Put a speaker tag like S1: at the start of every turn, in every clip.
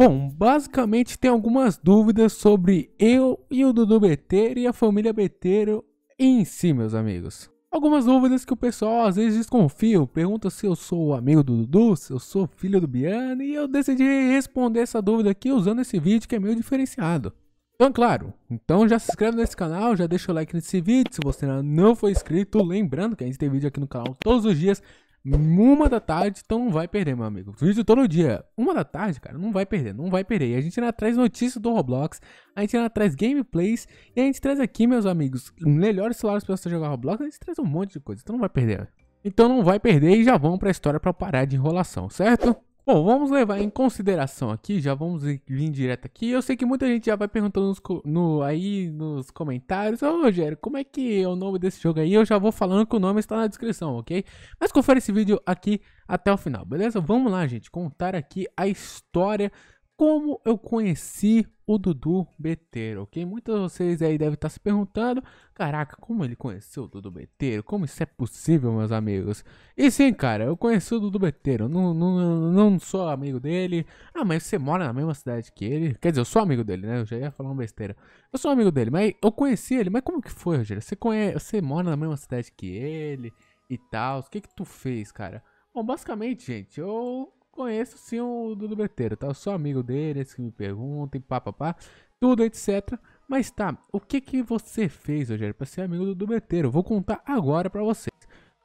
S1: Bom, basicamente tem algumas dúvidas sobre eu e o Dudu Beteiro e a família Beteiro em si, meus amigos. Algumas dúvidas que o pessoal às vezes desconfia, pergunta se eu sou amigo do Dudu, se eu sou filho do Biano, e eu decidi responder essa dúvida aqui usando esse vídeo que é meio diferenciado. Então, claro, então já se inscreve nesse canal, já deixa o like nesse vídeo se você ainda não foi inscrito. Lembrando que a gente tem vídeo aqui no canal todos os dias, uma da tarde, então não vai perder, meu amigo. Vídeo todo dia, uma da tarde, cara, não vai perder, não vai perder. E a gente ainda traz notícias do Roblox, a gente ainda traz gameplays, e a gente traz aqui, meus amigos, melhores celulares para você jogar Roblox, a gente traz um monte de coisa, então não vai perder. Então não vai perder e já vamos para a história para parar de enrolação, certo? Bom, vamos levar em consideração aqui, já vamos vir direto aqui. Eu sei que muita gente já vai perguntando nos, no, aí nos comentários, ô oh, Rogério, como é que é o nome desse jogo aí? Eu já vou falando que o nome está na descrição, ok? Mas confere esse vídeo aqui até o final, beleza? Vamos lá, gente, contar aqui a história como eu conheci o Dudu Beteiro, ok? Muitos de vocês aí devem estar se perguntando, caraca, como ele conheceu o Dudu Beteiro? Como isso é possível, meus amigos? E sim, cara, eu conheci o Dudu Beteiro, não, não, não sou amigo dele. Ah, mas você mora na mesma cidade que ele? Quer dizer, eu sou amigo dele, né? Eu já ia falar uma besteira. Eu sou amigo dele, mas eu conheci ele, mas como que foi, Rogério? Você, conhece, você mora na mesma cidade que ele e tal, o que que tu fez, cara? Bom, basicamente, gente, eu conheço sim o Dudu Beteiro, tá? Eu sou amigo dele, eles que me perguntam, papapá, tudo, etc. Mas tá, o que que você fez, Rogério, para ser amigo do Dudu Beteiro? Vou contar agora para vocês.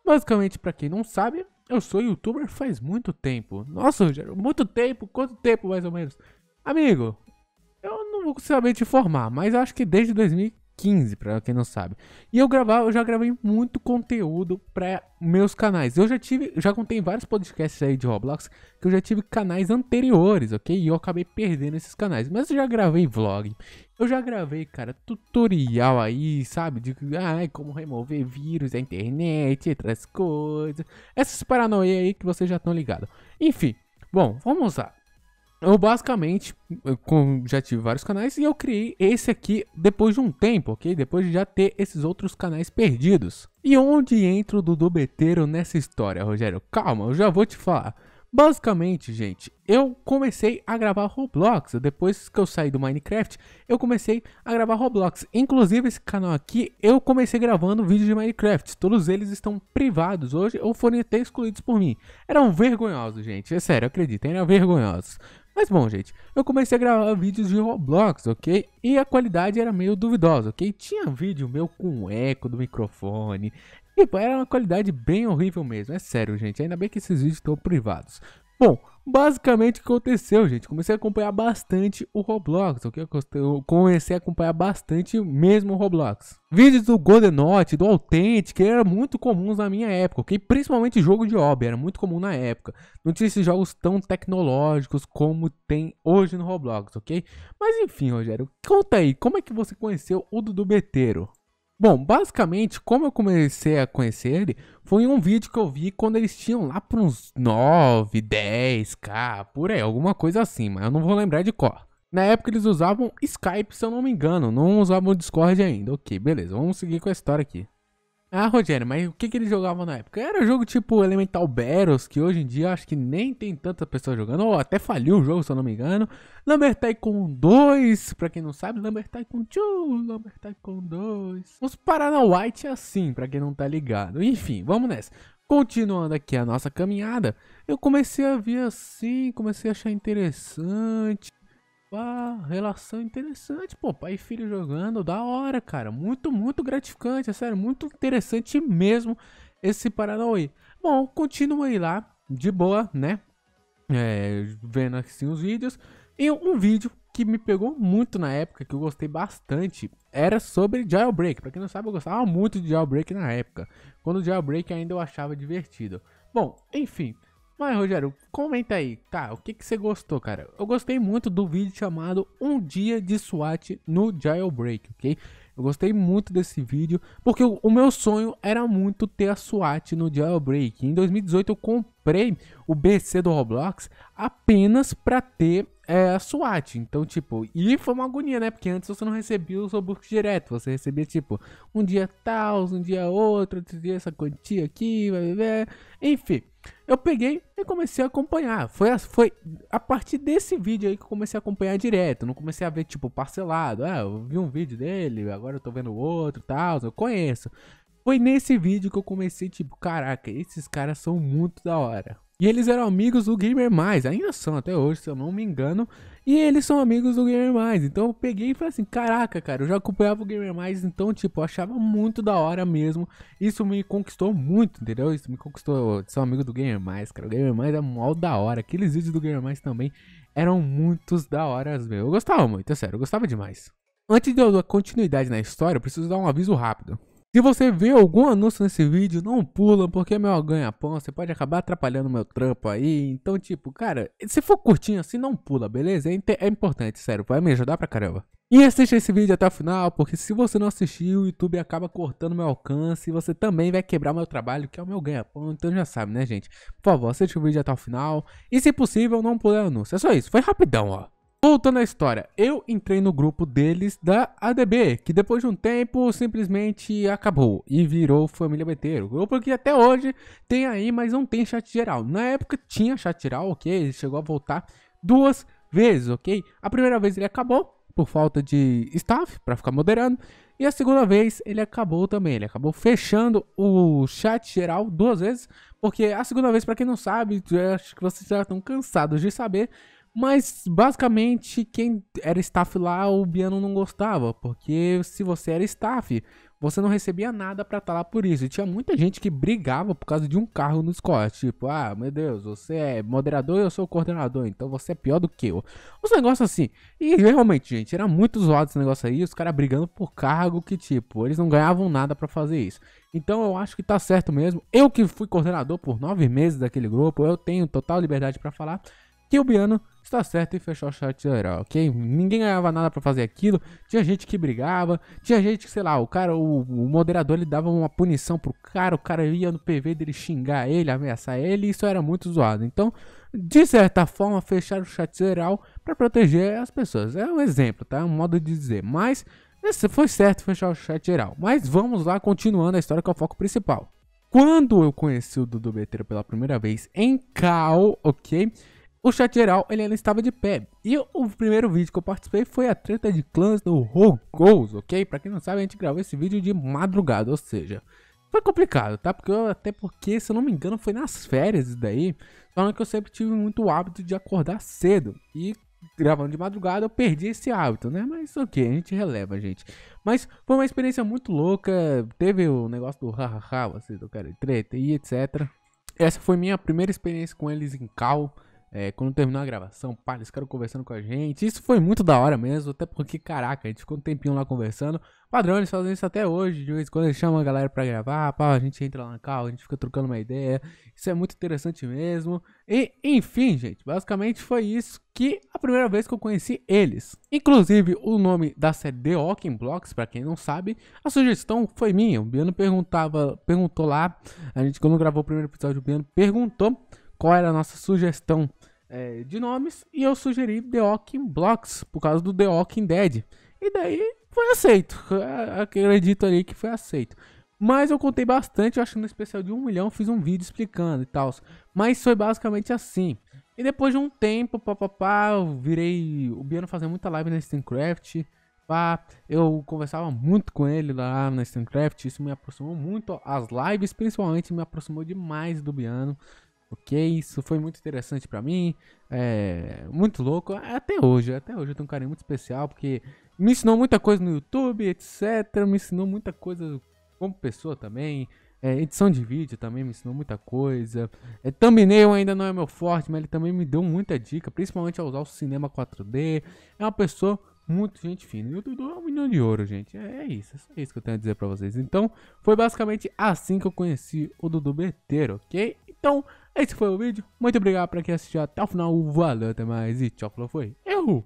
S1: Basicamente, para quem não sabe, eu sou youtuber faz muito tempo. Nossa, Rogério, muito tempo, quanto tempo mais ou menos? Amigo, eu não vou saber te informar, mas acho que desde 2000 15, para quem não sabe. E eu gravava, eu já gravei muito conteúdo para meus canais. Eu já tive, já contei vários podcasts aí de Roblox que eu já tive canais anteriores, OK? E eu acabei perdendo esses canais, mas eu já gravei vlog. Eu já gravei, cara, tutorial aí, sabe, de ah, é como remover vírus da internet, outras coisas. Essas paranoia aí que vocês já estão ligados. Enfim, bom, vamos lá eu basicamente, eu já tive vários canais e eu criei esse aqui depois de um tempo, ok? Depois de já ter esses outros canais perdidos. E onde entra o Dudu Beteiro nessa história, Rogério? Calma, eu já vou te falar. Basicamente, gente, eu comecei a gravar Roblox. Depois que eu saí do Minecraft, eu comecei a gravar Roblox. Inclusive, esse canal aqui, eu comecei gravando vídeos de Minecraft. Todos eles estão privados hoje ou foram até excluídos por mim. Eram vergonhosos, gente. É sério, acreditem, eram vergonhosos. Mas bom, gente, eu comecei a gravar vídeos de Roblox, ok? E a qualidade era meio duvidosa, ok? Tinha vídeo meu com eco do microfone. Tipo, era uma qualidade bem horrível mesmo, é sério, gente. Ainda bem que esses vídeos estão privados. Bom, basicamente o que aconteceu, gente. Comecei a acompanhar bastante o Roblox, ok? Eu comecei a acompanhar bastante mesmo o Roblox. Vídeos do Goldenot, do Authentic, eram muito comuns na minha época, ok? Principalmente jogo de hobby, era muito comum na época. Não tinha esses jogos tão tecnológicos como tem hoje no Roblox, ok? Mas enfim, Rogério, conta aí, como é que você conheceu o Dudu Beteiro? Bom, basicamente, como eu comecei a conhecer ele, foi em um vídeo que eu vi quando eles tinham lá por uns 9, 10k, por aí, alguma coisa assim, mas eu não vou lembrar de cor. Na época eles usavam Skype, se eu não me engano, não usavam Discord ainda. Ok, beleza, vamos seguir com a história aqui. Ah, Rogério, mas o que, que eles jogavam na época? Era jogo tipo Elemental Battles, que hoje em dia acho que nem tem tanta pessoa jogando, ou até faliu o jogo, se eu não me engano. Lumber Tycoon 2, pra quem não sabe, Lumber Tycoon 2, Lumber Tycoon 2. Os White é assim, pra quem não tá ligado. Enfim, vamos nessa. Continuando aqui a nossa caminhada, eu comecei a ver assim, comecei a achar interessante. Pá, ah, relação interessante, pô. Pai e filho jogando, da hora, cara. Muito, muito gratificante, é sério. Muito interessante mesmo esse Paranauê. Bom, continuei lá, de boa, né? É, vendo assim os vídeos. E um vídeo que me pegou muito na época, que eu gostei bastante, era sobre jailbreak. Pra quem não sabe, eu gostava muito de jailbreak na época. Quando o jailbreak ainda eu achava divertido. Bom, enfim, mas, Rogério, comenta aí, tá? O que, que você gostou, cara? Eu gostei muito do vídeo chamado Um Dia de SWAT no Jailbreak, ok? Eu gostei muito desse vídeo, porque o, meu sonho era muito ter a SWAT no Jailbreak. Em 2018 eu comprei o BC do Roblox apenas para ter é, a SWAT. Então, tipo, e foi uma agonia, né? Porque antes você não recebia o seu book direto. Você recebia, tipo, um dia tal, um dia outro, outro dia essa quantia aqui, vai ver. Enfim eu peguei e comecei a acompanhar. Foi a, foi a partir desse vídeo aí que eu comecei a acompanhar direto. Não comecei a ver, tipo, parcelado. Ah, eu vi um vídeo dele, agora eu tô vendo outro e tal. Eu conheço. Foi nesse vídeo que eu comecei, tipo, caraca, esses caras são muito da hora. E eles eram amigos do Gamer Mais, ainda são até hoje, se eu não me engano. E eles são amigos do Gamer Mais. Então eu peguei e falei assim: caraca, cara, eu já acompanhava o Gamer Mais, então, tipo, eu achava muito da hora mesmo. Isso me conquistou muito, entendeu? Isso me conquistou de ser um amigo do Gamer Mais, cara. O Gamer Mais é mó da hora. Aqueles vídeos do Gamer Mais também eram muitos da hora, meu. Eu gostava muito, é sério, eu gostava demais. Antes de eu dar continuidade na história, eu preciso dar um aviso rápido. Se você vê algum anúncio nesse vídeo, não pula, porque é meu ganha-pão, você pode acabar atrapalhando meu trampo aí. Então, tipo, cara, se for curtinho assim, não pula, beleza? É, é importante, sério, vai me ajudar pra caramba. E assista esse vídeo até o final, porque se você não assistir, o YouTube acaba cortando meu alcance e você também vai quebrar meu trabalho, que é o meu ganha-pão, então já sabe, né, gente? Por favor, assista o vídeo até o final e, se possível, não pula anúncio. É só isso, foi rapidão, ó. Voltando à história, eu entrei no grupo deles da ADB, que depois de um tempo simplesmente acabou e virou Família Beteiro. Grupo que até hoje tem aí, mas não tem chat geral. Na época tinha chat geral, ok? Ele chegou a voltar duas vezes, ok? A primeira vez ele acabou por falta de staff para ficar moderando, e a segunda vez ele acabou também, ele acabou fechando o chat geral duas vezes, porque a segunda vez, para quem não sabe, acho que vocês já estão cansados de saber, mas basicamente quem era staff lá o Biano não gostava, porque se você era staff, você não recebia nada para estar tá lá por isso. E tinha muita gente que brigava por causa de um carro no escote tipo, ah, meu Deus, você é moderador e eu sou coordenador, então você é pior do que eu. os negócios assim. E realmente, gente, era muito zoado esse negócio aí, os caras brigando por cargo que tipo, eles não ganhavam nada para fazer isso. Então eu acho que tá certo mesmo. Eu que fui coordenador por nove meses daquele grupo, eu tenho total liberdade para falar que o Biano está certo e fechou o chat geral, ok? Ninguém ganhava nada para fazer aquilo, tinha gente que brigava, tinha gente que, sei lá, o cara, o, o, moderador ele dava uma punição pro cara, o cara ia no PV dele xingar ele, ameaçar ele, e isso era muito zoado. Então, de certa forma, fechar o chat geral para proteger as pessoas. É um exemplo, tá? É um modo de dizer, mas esse foi certo fechar o chat geral. Mas vamos lá, continuando a história que é o foco principal. Quando eu conheci o Dudu Beteiro pela primeira vez em Cal, ok? O chat geral ele ainda estava de pé. E o primeiro vídeo que eu participei foi a treta de clãs no Rogos, ok? Pra quem não sabe, a gente gravou esse vídeo de madrugada, ou seja, foi complicado, tá? Porque eu, até porque, se eu não me engano, foi nas férias isso daí. Falando que eu sempre tive muito hábito de acordar cedo. E gravando de madrugada, eu perdi esse hábito, né? Mas ok, a gente releva, gente. Mas foi uma experiência muito louca. Teve o negócio do hahaha, vocês do cara treta e etc. Essa foi minha primeira experiência com eles em cal. É, quando terminou a gravação, pá, eles ficaram conversando com a gente. Isso foi muito da hora mesmo, até porque, caraca, a gente ficou um tempinho lá conversando. Padrão, eles fazem isso até hoje, de vez em quando eles chamam a galera pra gravar, pá, a gente entra lá na cal, a gente fica trocando uma ideia. Isso é muito interessante mesmo. E, enfim, gente, basicamente foi isso que a primeira vez que eu conheci eles. Inclusive, o nome da série The Walking Blocks, pra quem não sabe, a sugestão foi minha. O Biano perguntava, perguntou lá, a gente quando gravou o primeiro episódio, o Biano perguntou qual era a nossa sugestão é, de nomes e eu sugeri The Walking Blocks por causa do The Walking Dead. E daí foi aceito. acredito ali que foi aceito. Mas eu contei bastante, eu acho que no especial de um milhão fiz um vídeo explicando e tal. Mas foi basicamente assim. E depois de um tempo, papapá, eu virei. O Biano fazia muita live na SteamCraft. Pá, eu conversava muito com ele lá na SteamCraft. Isso me aproximou muito. As lives, principalmente, me aproximou demais do Biano. Ok, isso foi muito interessante para mim, é muito louco, até hoje, até hoje eu tenho um carinho muito especial, porque me ensinou muita coisa no YouTube, etc, me ensinou muita coisa como pessoa também, é, edição de vídeo também me ensinou muita coisa. É, thumbnail ainda não é meu forte, mas ele também me deu muita dica, principalmente ao usar o cinema 4D. É uma pessoa muito gente fina. E o Dudu é um milhão de ouro, gente. É, é isso, é isso que eu tenho a dizer pra vocês. Então, foi basicamente assim que eu conheci o Dudu Beteiro, ok? Então, esse foi o vídeo. Muito obrigado para quem assistiu até o final. Valeu, até mais e tchau, falou, foi. Eu!